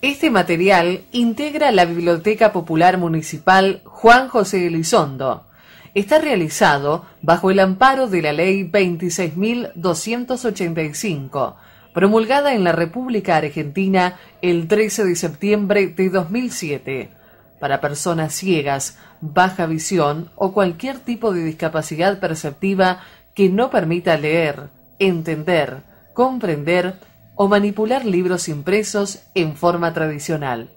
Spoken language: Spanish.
Este material integra la Biblioteca Popular Municipal Juan José Elizondo. Está realizado bajo el amparo de la Ley 26.285, promulgada en la República Argentina el 13 de septiembre de 2007, para personas ciegas, baja visión o cualquier tipo de discapacidad perceptiva que no permita leer, entender, comprender o manipular libros impresos en forma tradicional.